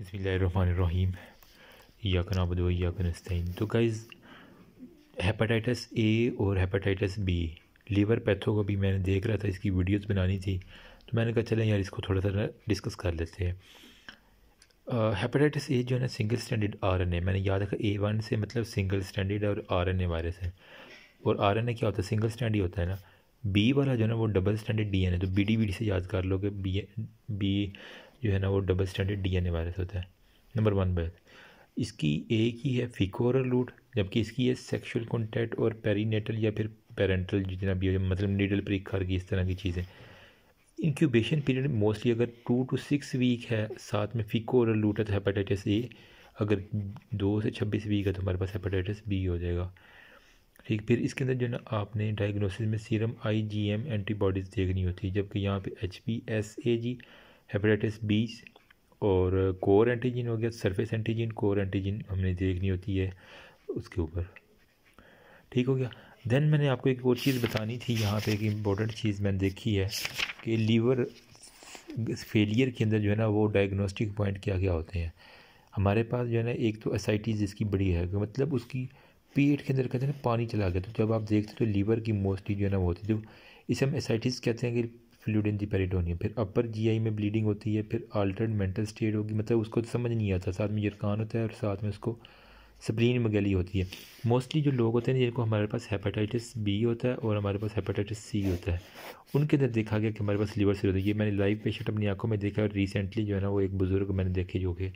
बसमीम याकनाबदयाकनस्तिन तो guys hepatitis ए और हेपाटाइटिस बी लीवर पैथो को भी मैंने देख रहा था इसकी वीडियोस बनानी थी तो मैंने कहा चलें यार इसको थोड़ा सा डिस्कस कर लेते हैं हेपाटाइटिस ए जो है ना single standard R N A मैंने याद रखा ए वन से मतलब सिंगल स्टैंडर्ड और आर एन ए वायरस है और आर एन ए क्या होता है सिंगल स्टैंड ही होता है ना बी वाला जो है ना वो double standard D N A तो बी डी बी डी से याद कर लो कि बी बी जो है ना वो डबल स्टैंडर्ड डीएनए वायरस होता है नंबर वन बात इसकी एक ही है फिकोरल रूट जबकि इसकी है सेक्शुअल कॉन्टैक्ट और पेरीनेटल या फिर पेरेंटल जितना भी हो मतलब नीडल प्रिक की इस तरह की चीज़ें इंक्यूबेशन पीरियड मोस्टली अगर टू टू सिक्स वीक है साथ में फिको और तो हेपेटाइटिस ए अगर दो से छब्बीस वीक है तो हमारे पास हेपेटाइटिस बी हो जाएगा ठीक फिर इसके अंदर जो है ना आपने डायग्नोसिस में सीरम एम एंटीबॉडीज़ देखनी होती है जबकि यहाँ पे H P S A G hepatitis B और कोर एंटीजन हो गया सरफेस एंटीजन कोर एंटीजन हमने देखनी होती है उसके ऊपर ठीक हो गया देन मैंने आपको एक और चीज़ बतानी थी यहाँ पे एक इम्पॉर्टेंट चीज़ मैंने देखी है कि लीवर फेलियर के अंदर जो है ना वो डायग्नोस्टिक पॉइंट क्या क्या होते हैं हमारे पास जो है ना एक तो एसाइटिस जिसकी बड़ी है मतलब उसकी पेट के अंदर कहते हैं ना पानी चला गया तो जब आप देखते हो तो लीवर की मोस्टली जो है ना वो होती है तो इसे हम एसाइटिस कहते हैं कि फ्लूड इन दी पेरिटोनियम फिर अपर जीआई में ब्लीडिंग होती है फिर आल्टर्ड मेंटल स्टेट होगी मतलब उसको तो समझ नहीं आता साथ में जरकान होता है और साथ में उसको स्प्रीन मगैली होती है मोस्टली जो लोग होते हैं जिनको हमारे पास हेपेटाइटिस बी होता है और हमारे पास हेपेटाइटिस सी होता है उनके अंदर देखा गया कि हमारे पास लीवर से होता है ये मैंने लाइव पेशेंट अपनी आंखों में देखा और रिसेंटली जो है ना वो एक बुज़ुर्ग मैंने देखे जो कि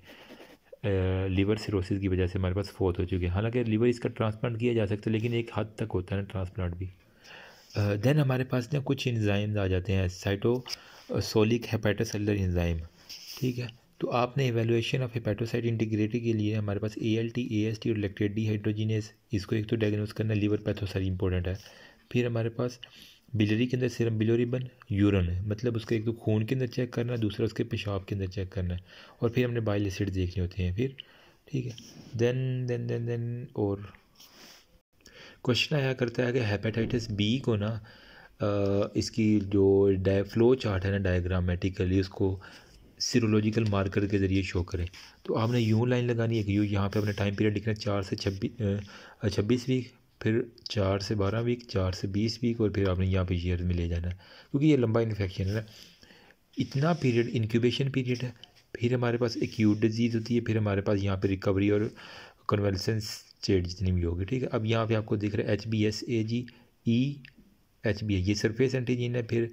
लीवर सिरोसिस की वजह से हमारे पास फोत हो चुकी है हालांकि लीवर इसका ट्रांसप्लांट किया जा सकता है लेकिन एक हद तक होता है ना ट्रांसप्लांट भी देन हमारे पास ना कुछ इंजाइम आ जाते हैं साइटोसोलिक हेपेटोसेलर इंजाइम ठीक है तो आपने एवेलुएशन ऑफ हेपेटोसाइट इंटीग्रेटी के लिए हमारे पास A L T A S T और लेक्टेड डीहाइड्रोजीनियस इसको एक तो डायग्नोज करना लीवर पैथोसाइट इंपॉर्टेंट है फिर हमारे पास बिलरी के अंदर सिरम बिलोरिबन यूरन मतलब उसका एक तो खून के अंदर चेक करना है दूसरा उसके पेशाब के अंदर चेक करना है और फिर हमने बाइल एसिड देखने होते हैं फिर ठीक है देन देन देन देन और क्वेश्चन आया करता है कि हेपेटाइटिस बी को ना इसकी जो डाय फ्लो चार्ट है ना डायग्रामेटिकली उसको सीरोलॉजिकल मार्कर के ज़रिए शो करें तो आपने यूँ लाइन लगानी है कि यूँ यहाँ पे अपने टाइम पीरियड लिखना है चार से छब्बीस छब्बीस वीक फिर चार से बारह वीक चार से बीस वीक और फिर आपने यहाँ पे ईयर में ले जाना है क्योंकि ये लंबा इन्फेक्शन है ना इतना पीरियड इंक्यूबेशन पीरियड है फिर हमारे पास एक्यूट डिजीज़ होती है फिर हमारे पास यहाँ पर रिकवरी और कन्वेलसेंस स्टेट जितनी भी होगी ठीक है अब यहाँ पे आपको दिख रहा है H B S A G E H B A ये सरफेस एंटीजिन है फिर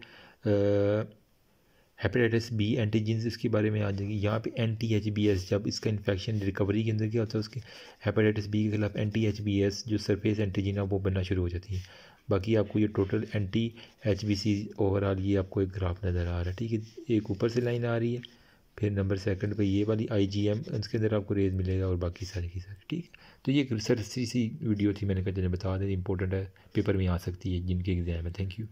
हेपेटाइटिस बी एंटीजन इसके बारे में आ जाएगी यहाँ पे टी एच बी एस जब इसका इन्फेक्शन रिकवरी के अंदर क्या होता है उसके हेपेटाइटिस बी के खिलाफ एंटी एच बी एस जो सरफेस एंटीजिन है वो बनना शुरू हो जाती है बाकी आपको ये total anti H B C overall ये आपको एक ग्राफ नज़र आ रहा है ठीक है एक ऊपर से लाइन आ रही है फिर नंबर सेकंड पे ये वाली आई जी एम उसके अंदर आपको रेज मिलेगा और बाकी सारी की सारी ठीक है तो ये एक सी सी वीडियो थी मैंने कहा जिन्हें बता दें इंपॉर्टेंट है पेपर में आ सकती है जिनके एग्ज़ाम है थैंक यू